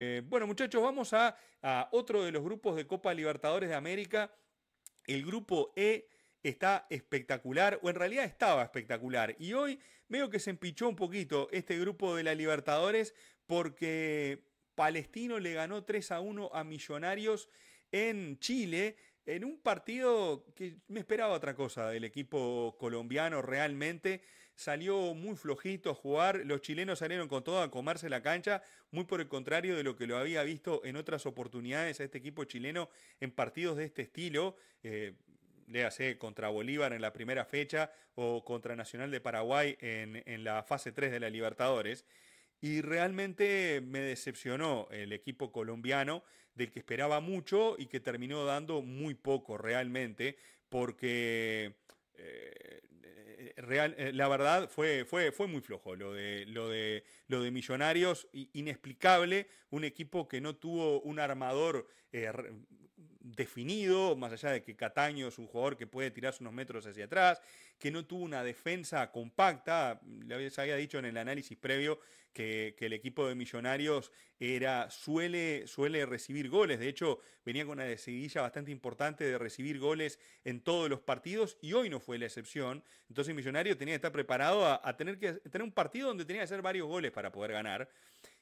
Eh, bueno, muchachos, vamos a, a, otro de los grupos de Copa Libertadores de América. El grupo E está espectacular, o en realidad estaba espectacular. Y hoy veo que se empichó un poquito este grupo de la Libertadores porque Palestino le ganó 3 a 1 a Millonarios en Chile en un partido que me esperaba otra cosa del equipo colombiano realmente. Salió muy flojito a jugar, los chilenos salieron con todo a comerse la cancha, muy por el contrario de lo que lo había visto en otras oportunidades a este equipo chileno en partidos de este estilo. Eh, contra Bolívar en la primera fecha o contra Nacional de Paraguay en, en la fase 3 de la Libertadores. Y realmente me decepcionó el equipo colombiano del que esperaba mucho y que terminó dando muy poco realmente, porque eh, eh, eh, la verdad fue, fue, fue muy flojo lo de, lo de, lo de Millonarios, inexplicable, un equipo que no tuvo un armador definido, más allá de que Cataño es un jugador que puede tirarse unos metros hacia atrás, que no tuvo una defensa compacta, se había dicho en el análisis previo que, el equipo de Millonarios era, suele, suele recibir goles. De hecho, venía con una decidilla bastante importante de recibir goles en todos los partidos y hoy no fue la excepción. Entonces Millonarios tenía que estar preparado a, tener que tener un partido donde tenía que hacer varios goles para poder ganar.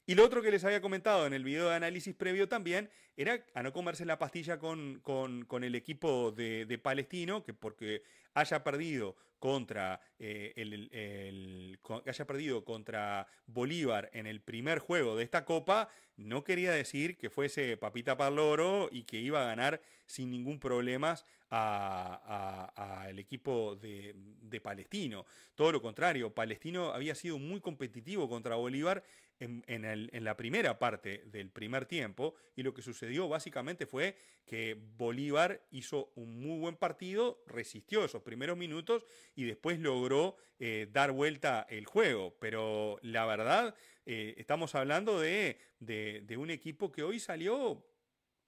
Y lo otro que les había comentado en el video de análisis previo también era a no comerse la pastilla con, con, el equipo de, de, Palestino, que porque haya perdido contra eh, el, haya perdido contra Bolívar en el primer juego de esta copa, no quería decir que fuese papita paloro y que iba a ganar sin ningún problema al equipo de Palestino. Todo lo contrario, Palestino había sido muy competitivo contra Bolívar en, la primera parte del primer tiempo y lo que sucedió básicamente fue que Bolívar hizo un muy buen partido, resistió esos primeros minutos y después logró eh, dar vuelta el juego. Pero la verdad, eh, estamos hablando de un equipo que hoy salió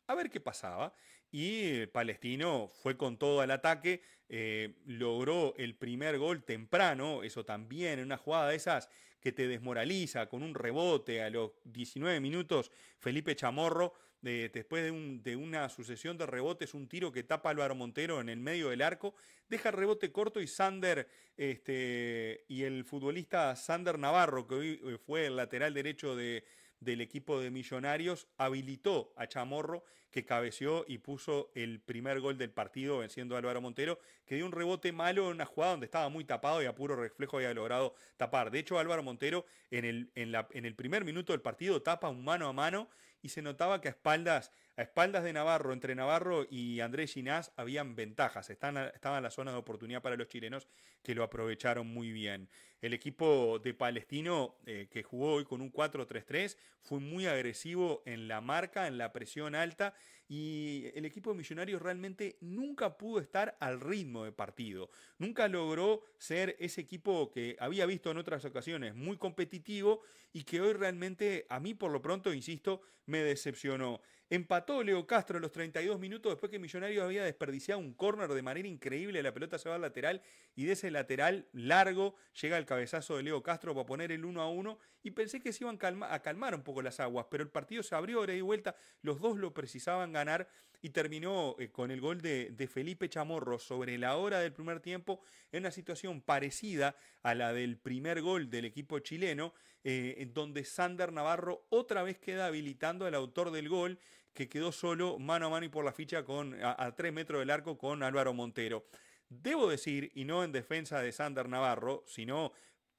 a ver qué pasaba y Palestino fue con todo al ataque, eh, logró el primer gol temprano, eso también, en una jugada de esas que te desmoraliza con un rebote a los 19 minutos, Felipe Chamorro, eh, después de, una sucesión de rebotes, un tiro que tapa al Álvaro Montero en el medio del arco, deja rebote corto y Sander este, y el futbolista Sander Navarro, que hoy eh, fue el lateral derecho de del equipo de Millonarios habilitó a Chamorro, que cabeció y puso el primer gol del partido venciendo a Álvaro Montero, que dio un rebote malo en una jugada donde estaba muy tapado y a puro reflejo había logrado tapar. De hecho, Álvaro Montero en el, la, en el primer minuto del partido tapa un mano a mano y se notaba que a espaldas, a espaldas de Navarro, entre Navarro y Andrés Ginás, habían ventajas. Estaban, estaban las zonas de oportunidad para los chilenos que lo aprovecharon muy bien. El equipo de Palestino eh, que jugó hoy con un 4-3-3 fue muy agresivo en la marca, en la presión alta y el equipo de Millonarios realmente nunca pudo estar al ritmo de partido. Nunca logró ser ese equipo que había visto en otras ocasiones muy competitivo y que hoy realmente a mí por lo pronto, insisto, me decepcionó. Empató Leo Castro en los 32 minutos después que Millonarios había desperdiciado un córner de manera increíble. La pelota se va al lateral y de ese lateral largo llega el cabezazo de Leo Castro para poner el 1 a 1. Y pensé que se iban a calmar un poco las aguas, pero el partido se abrió hora y vuelta. Los dos lo precisaban ganar y terminó eh, con el gol de Felipe Chamorro sobre la hora del primer tiempo en una situación parecida a la del primer gol del equipo chileno. Eh, en donde Sander Navarro otra vez queda habilitando al autor del gol, que quedó solo mano a mano y por la ficha con, a, tres 3 metros del arco con Álvaro Montero. Debo decir, y no en defensa de Sander Navarro, sino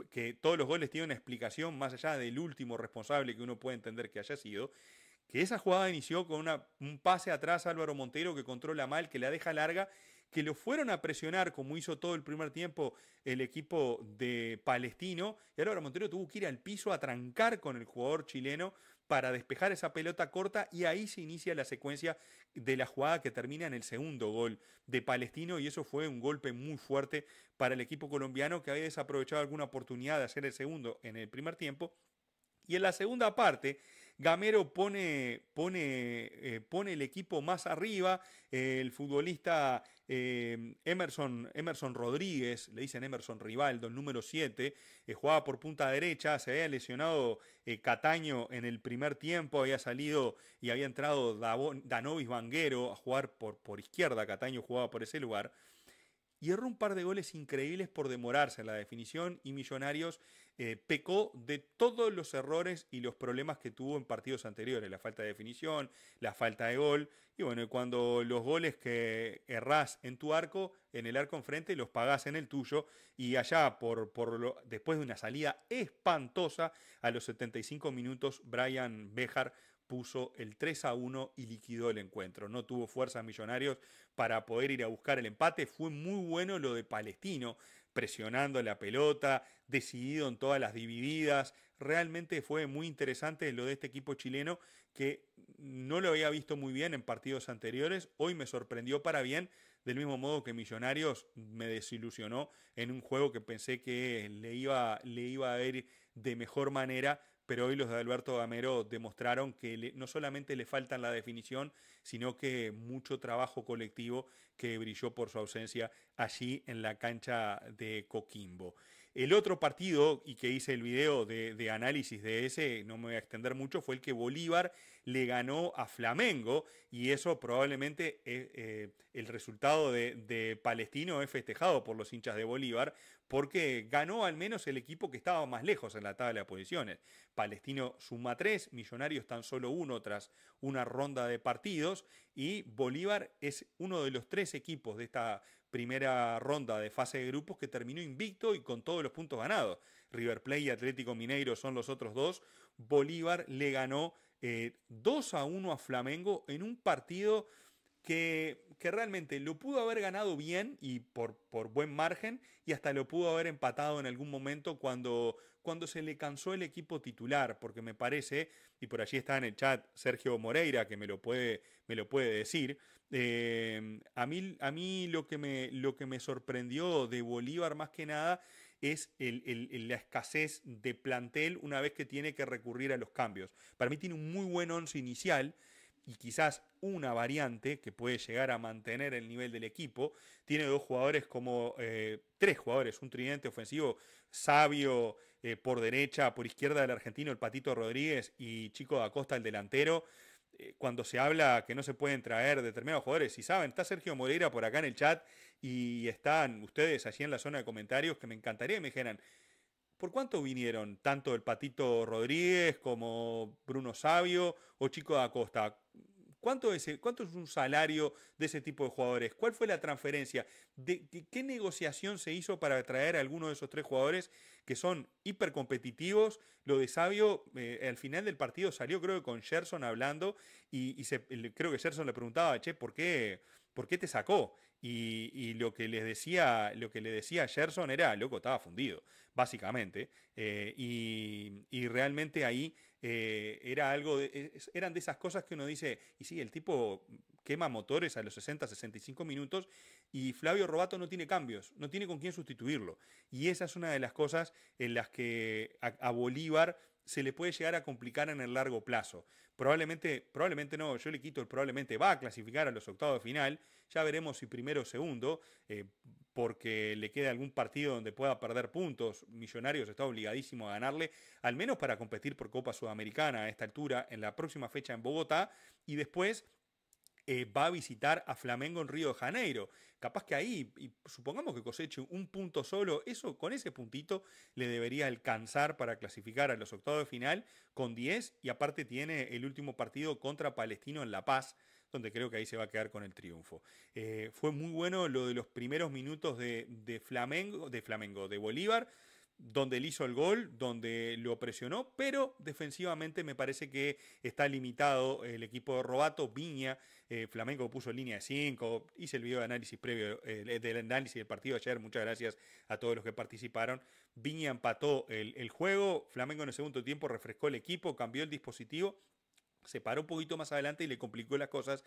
que todos los goles tienen una explicación más allá del último responsable que uno puede entender que haya sido, que esa jugada inició con una, un pase atrás Álvaro Montero que controla mal, que la deja larga que lo fueron a presionar, como hizo todo el primer tiempo el equipo de Palestino. Y ahora Montero tuvo que ir al piso a trancar con el jugador chileno para despejar esa pelota corta y ahí se inicia la secuencia de la jugada que termina en el segundo gol de Palestino y eso fue un golpe muy fuerte para el equipo colombiano que había desaprovechado alguna oportunidad de hacer el segundo en el primer tiempo y en la segunda parte, Gamero pone, pone, eh, pone el equipo más arriba, el futbolista eh, Emerson, Emerson Rodríguez, le dicen Emerson Rivaldo, el número 7, eh, jugaba por punta derecha, se había lesionado eh, Cataño en el primer tiempo, había salido y había entrado Danovis Vanguero a jugar por, por izquierda, Cataño jugaba por ese lugar y erró un par de goles increíbles por demorarse en la definición y Millonarios eh, pecó de todos los errores y los problemas que tuvo en partidos anteriores, la falta de definición, la falta de gol, y bueno, cuando los goles que errás en tu arco, en el arco enfrente, los pagás en el tuyo, y allá, por, por lo, después de una salida espantosa, a los 75 minutos, Brian Bejar puso el 3 a 1 y liquidó el encuentro. No tuvo fuerzas millonarios para poder ir a buscar el empate. Fue muy bueno lo de Palestino, presionando la pelota, decidido en todas las divididas. Realmente fue muy interesante lo de este equipo chileno que no lo había visto muy bien en partidos anteriores. Hoy me sorprendió para bien, del mismo modo que Millonarios me desilusionó en un juego que pensé que le iba, le iba a ir de mejor manera pero hoy los de Alberto Gamero demostraron que no solamente le faltan la definición, sino que mucho trabajo colectivo que brilló por su ausencia allí en la cancha de Coquimbo. El otro partido, y que hice el video de, análisis de ese, no me voy a extender mucho, fue el que Bolívar le ganó a Flamengo y eso probablemente eh, eh, el resultado de, de, Palestino es festejado por los hinchas de Bolívar porque ganó al menos el equipo que estaba más lejos en la tabla de posiciones. Palestino suma tres, Millonarios tan solo uno tras una ronda de partidos y Bolívar es uno de los tres equipos de esta primera ronda de fase de grupos que terminó invicto y con todos los puntos ganados. River Plate y Atlético Mineiro son los otros dos. Bolívar le ganó eh, 2 a 1 a Flamengo en un partido que, que, realmente lo pudo haber ganado bien y por, por, buen margen y hasta lo pudo haber empatado en algún momento cuando, cuando se le cansó el equipo titular, porque me parece, y por allí está en el chat Sergio Moreira que me lo puede, me lo puede decir, eh, a mí, a mí lo, que me, lo que me sorprendió de Bolívar más que nada es la escasez de plantel una vez que tiene que recurrir a los cambios. Para mí tiene un muy buen once inicial y quizás una variante que puede llegar a mantener el nivel del equipo. Tiene dos jugadores como eh, tres jugadores, un tridente ofensivo, Sabio eh, por derecha, por izquierda del argentino, el Patito Rodríguez y Chico Acosta el delantero. Eh, cuando se habla que no se pueden traer determinados jugadores, si saben, está Sergio Moreira por acá en el chat y están ustedes allí en la zona de comentarios que me encantaría que me dijeran, ¿Por cuánto vinieron tanto el Patito Rodríguez como Bruno Sabio o Chico da Costa? ¿Cuánto es, e, ¿Cuánto es un salario de ese tipo de jugadores? ¿Cuál fue la transferencia? qué negociación se hizo para traer a alguno de esos tres jugadores que son hipercompetitivos? Lo de Sabio, eh, al final del partido salió creo que con Gerson hablando y, creo que Gerson le preguntaba, che, ¿por qué, ¿por qué te sacó? Y, lo que les decía, lo que le decía Gerson era, loco, estaba fundido, básicamente. Eh, y, realmente ahí eh, era algo e, eran de esas cosas que uno dice, y sí, el tipo quema motores a los 60, 65 minutos, y Flavio Robato no tiene cambios, no tiene con quién sustituirlo. Y esa es una de las cosas en las que a Bolívar se le puede llegar a complicar en el largo plazo. Probablemente, probablemente no, yo le quito el probablemente va a clasificar a los octavos de final, ya veremos si primero o segundo, eh, porque le queda algún partido donde pueda perder puntos, Millonarios está obligadísimo a ganarle, al menos para competir por Copa Sudamericana a esta altura en la próxima fecha en Bogotá, y después eh, va a visitar a Flamengo en Río de Janeiro. Capaz que ahí, y supongamos que coseche un punto solo, eso con ese puntito le debería alcanzar para clasificar a los octavos de final con 10 y aparte tiene el último partido contra Palestino en La Paz donde creo que ahí se va a quedar con el triunfo. Eh, fue muy bueno lo de los primeros minutos de, Flamengo, de Flamengo, de Bolívar, donde él hizo el gol, donde lo presionó, pero defensivamente me parece que está limitado el equipo de Robato, Viña eh, Flamengo puso línea de 5. Hice el video de análisis previo, eh, del análisis del partido ayer. Muchas gracias a todos los que participaron. Viña empató el, el juego. Flamengo en el segundo tiempo refrescó el equipo, cambió el dispositivo se paró un poquito más adelante y le complicó las cosas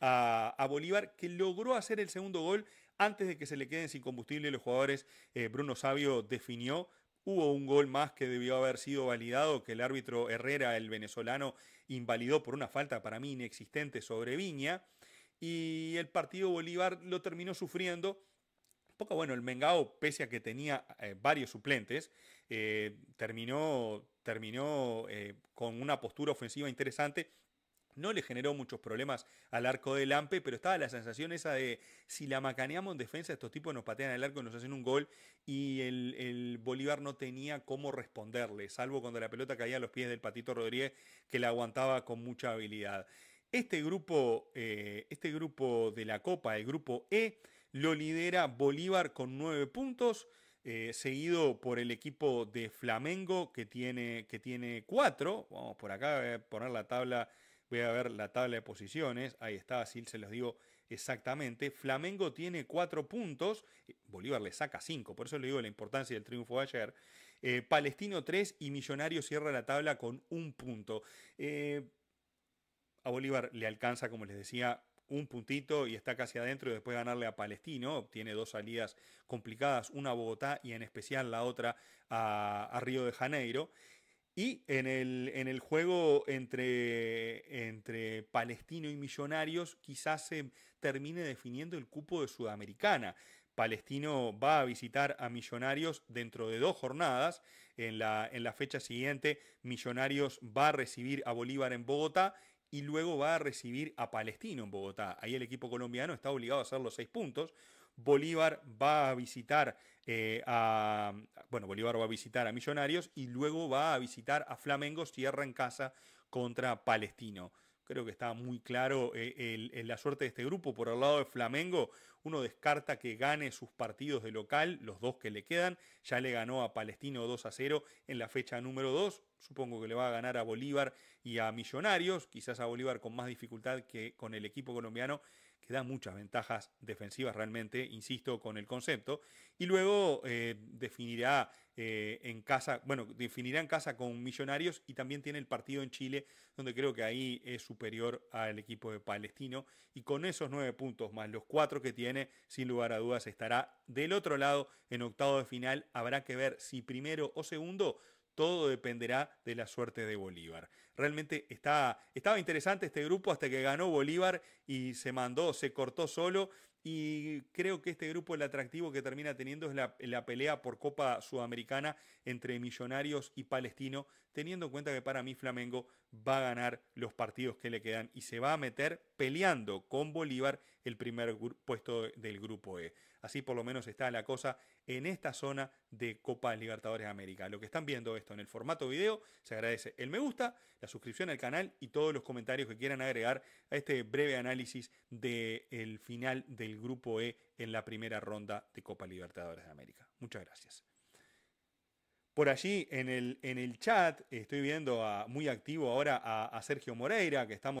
a, Bolívar, que logró hacer el segundo gol antes de que se le queden sin combustible los jugadores. Eh, Bruno Sabio definió Hubo un gol más que debió haber sido validado, que el árbitro Herrera, el venezolano, invalidó por una falta para mí inexistente sobre Viña. Y el partido Bolívar lo terminó sufriendo. poco bueno, el Mengao, pese a que tenía eh, varios suplentes, eh, terminó, terminó eh, con una postura ofensiva interesante no le generó muchos problemas al arco del Ampe, pero estaba la sensación esa de si la macaneamos en defensa, estos tipos nos patean el arco y nos hacen un gol y el, Bolívar no tenía cómo responderle, salvo cuando la pelota caía a los pies del Patito Rodríguez, que la aguantaba con mucha habilidad. Este grupo, eh, este grupo de la Copa, el grupo E, lo lidera Bolívar con nueve puntos. Eh, seguido por el equipo de Flamengo que tiene, que tiene cuatro. Vamos por acá a poner la tabla Voy a ver la tabla de posiciones. Ahí está, así se los digo exactamente. Flamengo tiene cuatro puntos. Bolívar le saca cinco. Por eso le digo la importancia del triunfo de ayer. Eh, Palestino tres y Millonario cierra la tabla con un punto. Eh, a Bolívar le alcanza, como les decía, un puntito y está casi adentro y después ganarle a Palestino. Obtiene dos salidas complicadas, una a Bogotá y en especial la otra a Río de Janeiro. Y en el, en el juego entre, entre Palestino y Millonarios quizás se termine definiendo el cupo de Sudamericana. Palestino va a visitar a Millonarios dentro de dos jornadas. En la, en la fecha siguiente, Millonarios va a recibir a Bolívar en Bogotá y luego va a recibir a Palestino en Bogotá. Ahí el equipo colombiano está obligado a hacer los seis puntos. Bolívar va a visitar eh, a, bueno, Bolívar va a visitar a Millonarios y luego va a visitar a Flamengo, cierra en casa contra Palestino. Creo que está muy claro eh, la suerte de este grupo. Por el lado de Flamengo, uno descarta que gane sus partidos de local, los dos que le quedan. Ya le ganó a Palestino 2 a 0 en la fecha número 2. Supongo que le va a ganar a Bolívar y a Millonarios, quizás a Bolívar con más dificultad que con el equipo colombiano que da muchas ventajas defensivas realmente, insisto, con el concepto. Y luego eh, definirá eh, en casa, bueno, definirá en casa con Millonarios y también tiene el partido en Chile, donde creo que ahí es superior al equipo de Palestino. Y con esos nueve puntos más los cuatro que tiene, sin lugar a dudas estará del otro lado en octavo de final. Habrá que ver si primero o segundo todo dependerá de la suerte de Bolívar. Realmente está, estaba interesante este grupo hasta que ganó Bolívar y se mandó, se cortó solo y creo que este grupo el atractivo que termina teniendo es la, pelea por Copa Sudamericana entre Millonarios y Palestino, teniendo en cuenta que para mí Flamengo va a ganar los partidos que le quedan y se va a meter peleando con Bolívar el primer puesto del grupo E. Así por lo menos está la cosa en esta zona de Copa Libertadores de América. Lo que están viendo esto en el formato video, se agradece el me gusta, la suscripción al canal y todos los comentarios que quieran agregar a este breve análisis del final del Grupo E en la primera ronda de Copa Libertadores de América. Muchas gracias. Por allí en el, en el chat estoy viendo a, muy activo ahora a Sergio Moreira, que estamos...